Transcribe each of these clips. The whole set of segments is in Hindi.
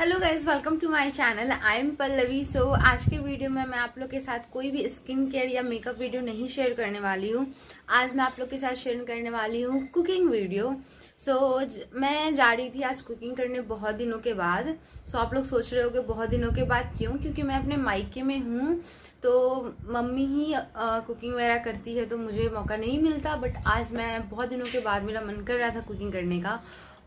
hello guys welcome to my channel I am Pallavi so आज के वीडियो में मैं आप लोग के साथ कोई भी स्किन केयर या मेकअप वीडियो नहीं शेयर करने वाली हूँ आज मैं आप लोग के साथ शेयर करने वाली हूँ कुकिंग वीडियो सो so, मैं जा रही थी आज कुकिंग करने बहुत दिनों के बाद सो so, आप लोग सोच रहे कि बहुत दिनों के बाद क्यों क्योंकि मैं अपने मायके में हूँ तो मम्मी ही आ, कुकिंग वगैरह करती है तो मुझे मौका नहीं मिलता बट आज मैं बहुत दिनों के बाद मेरा मन कर रहा था कुकिंग करने का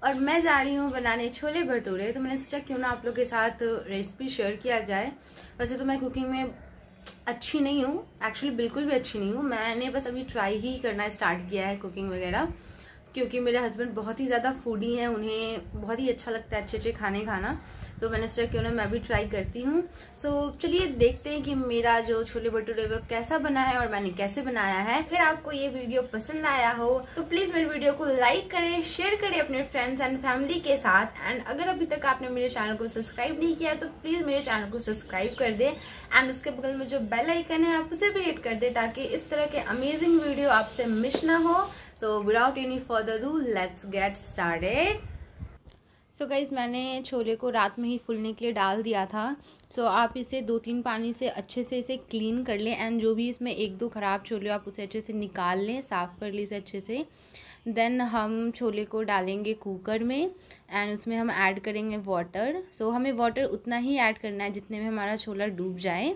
और मैं जा रही हूँ बनाने छोले भटूरे तो मैंने सोचा क्यों ना आप लोग के साथ रेसिपी शेयर किया जाए वैसे तो मैं कुकिंग में अच्छी नहीं हूँ एक्चुअली बिल्कुल भी अच्छी नहीं हूँ मैंने बस अभी ट्राई ही करना स्टार्ट किया है कुकिंग वगैरह क्योंकि मेरे हस्बैंड बहुत ही ज़्यादा फूडी हैं उन्हें बहुत ही अच्छा लगता है अच्छे अच्छे खाने खाना तो मैंने सोचा क्यों ना मैं भी ट्राई करती हूँ सो so, चलिए देखते हैं कि मेरा जो छोले भटूरे वो कैसा बना है और मैंने कैसे बनाया है अगर आपको ये वीडियो पसंद आया हो तो प्लीज मेरे वीडियो को लाइक करें शेयर करें अपने फ्रेंड्स एंड फैमिली के साथ एंड अगर अभी तक आपने मेरे चैनल को सब्सक्राइब नहीं किया तो प्लीज मेरे चैनल को सब्सक्राइब कर दे एंड उसके बगल में जो बेल आइकन है आप उसे भी हिट कर दे ताकि इस तरह के अमेजिंग वीडियो आपसे मिस ना हो so without any further do let's get started so guys मैंने छोले को रात में ही फूलने के लिए डाल दिया था सो so, आप इसे दो तीन पानी से अच्छे से इसे क्लीन कर लें एंड जो भी इसमें एक दो ख़राब छोले आप उसे अच्छे से निकाल लें साफ़ कर लें इसे अच्छे से देन हम छोले को डालेंगे कुकर में एंड उसमें हम ऐड करेंगे वाटर सो so, हमें वाटर उतना ही ऐड करना है जितने में हमारा छोला डूब जाए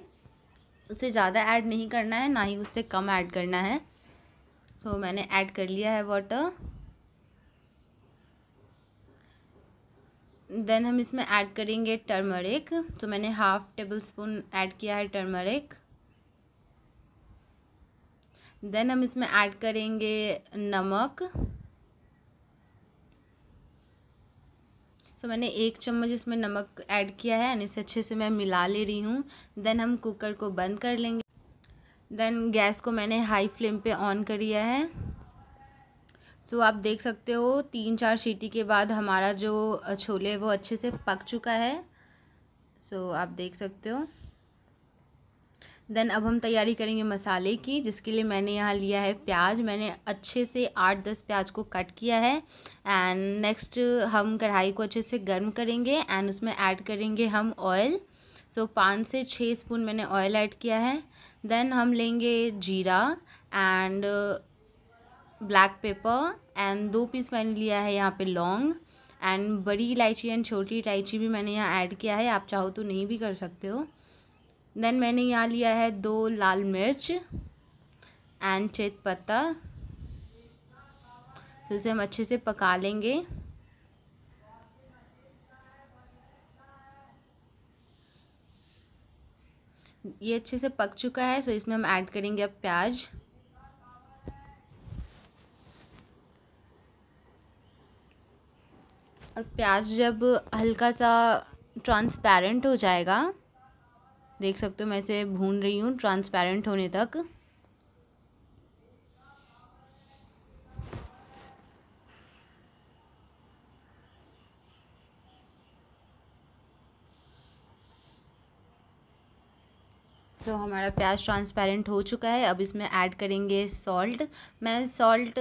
उससे ज़्यादा ऐड नहीं करना है ना ही उससे कम ऐड करना है सो so, मैंने ऐड कर लिया है वाटर देन हम इसमें ऐड करेंगे टर्मरिक तो so, मैंने हाफ टेबल स्पून ऐड किया है टर्मरिक देन हम इसमें ऐड करेंगे नमक तो so, मैंने एक चम्मच इसमें नमक ऐड किया है एंड इसे अच्छे से मैं मिला ले रही हूँ देन हम कुकर को बंद कर लेंगे देन गैस को मैंने हाई फ्लेम पे ऑन कर दिया है सो so, आप देख सकते हो तीन चार सीटी के बाद हमारा जो छोले वो अच्छे से पक चुका है सो so, आप देख सकते हो देन अब हम तैयारी करेंगे मसाले की जिसके लिए मैंने यहाँ लिया है प्याज मैंने अच्छे से आठ दस प्याज को कट किया है एंड नेक्स्ट हम कढ़ाई को अच्छे से गर्म करेंगे एंड उसमें ऐड करेंगे हम ऑयल सो so, पाँच से छः स्पून मैंने ऑयल ऐड किया है देन हम लेंगे जीरा एंड ब्लैक पेपर एंड दो पीस मैंने लिया है यहाँ पे लौंग एंड बड़ी इलायची एंड छोटी इलायची भी मैंने यहाँ ऐड किया है आप चाहो तो नहीं भी कर सकते हो देन मैंने यहाँ लिया है दो लाल मिर्च एंड चेत पत्ता तो इसे हम अच्छे से पका लेंगे ये अच्छे से पक चुका है सो इसमें हम ऐड करेंगे अब प्याज और प्याज जब हल्का सा ट्रांसपेरेंट हो जाएगा देख सकते हो मैं इसे भून रही हूँ ट्रांसपेरेंट होने तक तो हमारा प्याज ट्रांसपेरेंट हो चुका है अब इसमें ऐड करेंगे सॉल्ट मैं सॉल्ट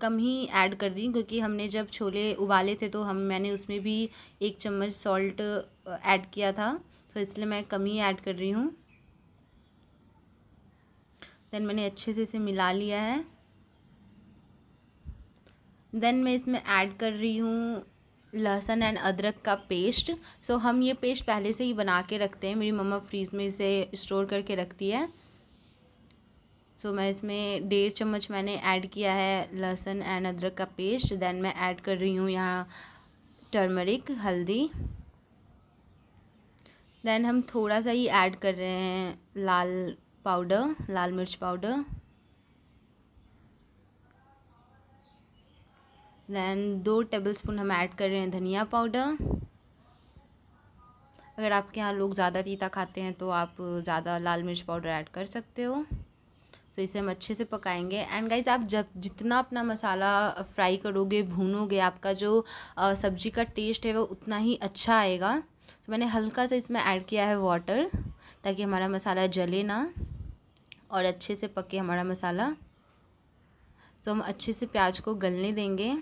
कम ही ऐड कर रही क्योंकि हमने जब छोले उबाले थे तो हम मैंने उसमें भी एक चम्मच सॉल्ट ऐड किया था तो इसलिए मैं कम ही ऐड कर रही हूँ देन मैंने अच्छे से इसे मिला लिया है देन मैं इसमें ऐड कर रही हूँ लहसुन एंड अदरक का पेस्ट सो so, हम ये पेस्ट पहले से ही बना के रखते हैं मेरी मम्मा फ्रीज़ में इसे स्टोर करके रखती है सो so, मैं इसमें डेढ़ चम्मच मैंने ऐड किया है लहसुन एंड अदरक का पेस्ट देन मैं ऐड कर रही हूँ यहाँ टर्मरिक हल्दी देन हम थोड़ा सा ही ऐड कर रहे हैं लाल पाउडर लाल मिर्च पाउडर दैन दो टेबल स्पून हम ऐड कर रहे हैं धनिया पाउडर अगर आपके यहाँ लोग ज़्यादा तीता खाते हैं तो आप ज़्यादा लाल मिर्च पाउडर ऐड कर सकते हो तो इसे हम अच्छे से पकाएंगे एंड गाइज आप जब जितना अपना मसाला फ्राई करोगे भूनोगे आपका जो सब्जी का टेस्ट है वो उतना ही अच्छा आएगा तो मैंने हल्का सा इसमें ऐड किया है वाटर ताकि हमारा मसाला जले ना और अच्छे से पके हमारा मसाला तो हम अच्छे से प्याज को गलने देंगे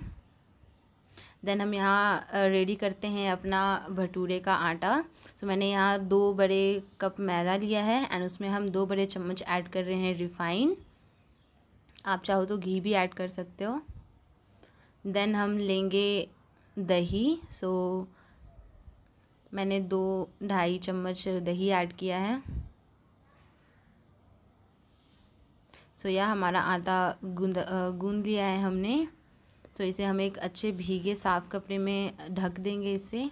देन हम यहाँ रेडी करते हैं अपना भटूरे का आटा तो मैंने यहाँ दो बड़े कप मैदा लिया है एंड उसमें हम दो बड़े चम्मच ऐड कर रहे हैं रिफाइन आप चाहो तो घी भी ऐड कर सकते हो देन हम लेंगे दही सो मैंने दो ढाई चम्मच दही ऐड किया है सो यह हमारा आटा गूंद गूंद लिया है हमने तो इसे हम एक अच्छे भीगे साफ़ कपड़े में ढक देंगे इसे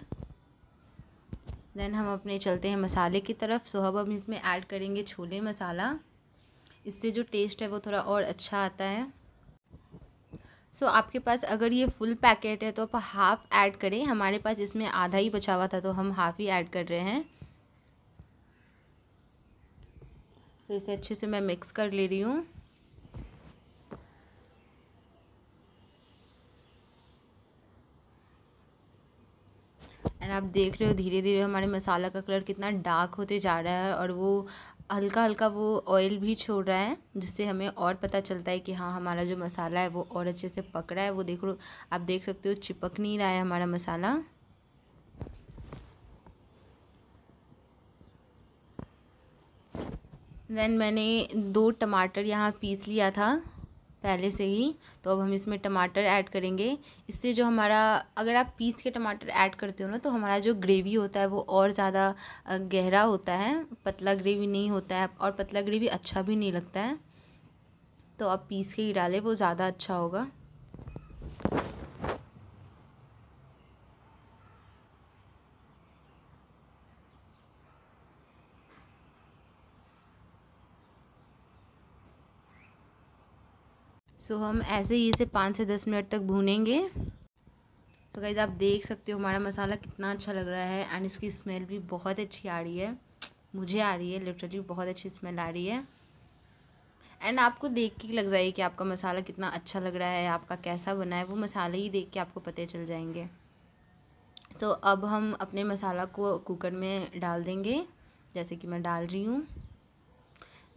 देन हम अपने चलते हैं मसाले की तरफ सो अब हम इसमें ऐड करेंगे छोले मसाला इससे जो टेस्ट है वो थोड़ा और अच्छा आता है सो so, आपके पास अगर ये फुल पैकेट है तो आप हाफ़ ऐड करें हमारे पास इसमें आधा ही बचा हुआ था तो हम हाफ़ ही ऐड कर रहे हैं तो so, इसे अच्छे से मैं मिक्स कर ले रही हूँ आप देख रहे हो धीरे धीरे हमारे मसाला का कलर कितना डार्क होते जा रहा है और वो हल्का हल्का वो ऑयल भी छोड़ रहा है जिससे हमें और पता चलता है कि हाँ हमारा जो मसाला है वो और अच्छे से पक रहा है वो देख रहे आप देख सकते हो चिपक नहीं रहा है हमारा मसाला देन मैंने दो टमाटर यहाँ पीस लिया था पहले से ही तो अब हम इसमें टमाटर ऐड करेंगे इससे जो हमारा अगर आप पीस के टमाटर ऐड करते हो ना तो हमारा जो ग्रेवी होता है वो और ज़्यादा गहरा होता है पतला ग्रेवी नहीं होता है और पतला ग्रेवी अच्छा भी नहीं लगता है तो आप पीस के ही डालें वो ज़्यादा अच्छा होगा सो हम ऐसे ही इसे पाँच से दस मिनट तक भूनेंगे तो गाइज़ आप देख सकते हो हमारा मसाला कितना अच्छा लग रहा है एंड इसकी स्मेल भी बहुत अच्छी आ रही है मुझे आ रही है लिटरली बहुत अच्छी स्मेल आ रही है एंड आपको देख के लग जाएगी कि आपका मसाला कितना अच्छा लग रहा है आपका कैसा बना है वो मसाले ही देख के आपको पते चल जाएंगे सो so, अब हम अपने मसाला को कुकर में डाल देंगे जैसे कि मैं डाल रही हूँ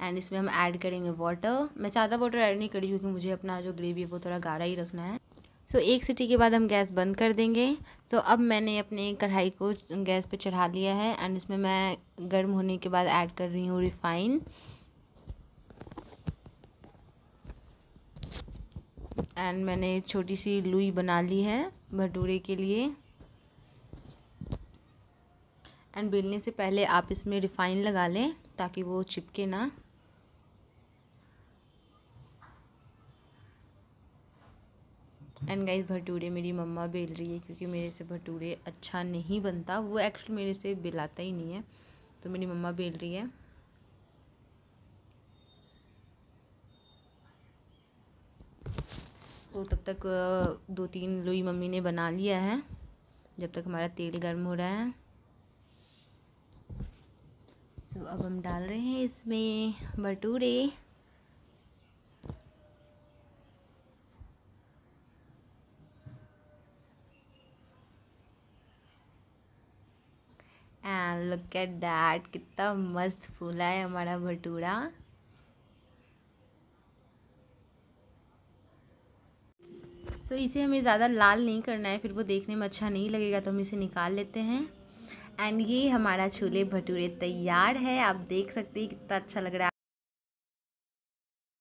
एंड इसमें हम ऐड करेंगे वाटर मैं ज़्यादा वाटर ऐड नहीं करी क्योंकि मुझे अपना जो ग्रेवी है वो थोड़ा गाढ़ा ही रखना है सो so, एक सिटी के बाद हम गैस बंद कर देंगे सो so, अब मैंने अपने कढ़ाई को गैस पे चढ़ा लिया है एंड इसमें मैं गर्म होने के बाद ऐड कर रही हूँ रिफाइन एंड मैंने छोटी सी लुई बना ली है भटूरे के लिए एंड बेलने से पहले आप इसमें रिफाइन लगा लें ताकि वो चिपके ना एंड गाइस भटूरे मेरी मम्मा बेल रही है क्योंकि मेरे से भटूरे अच्छा नहीं बनता वो एक्चुअली मेरे से बेलाता ही नहीं है तो मेरी मम्मा बेल रही है तो तब तक दो तीन लोई मम्मी ने बना लिया है जब तक हमारा तेल गर्म हो रहा है सो अब हम डाल रहे हैं इसमें भटूरे लुक एट दैट कितना मस्त फूला है हमारा भटूरा सो so, इसे हमें ज़्यादा लाल नहीं करना है फिर वो देखने में अच्छा नहीं लगेगा तो हम इसे निकाल लेते हैं एंड ये हमारा छोले भटूरे तैयार है आप देख सकते हैं कितना अच्छा लग रहा है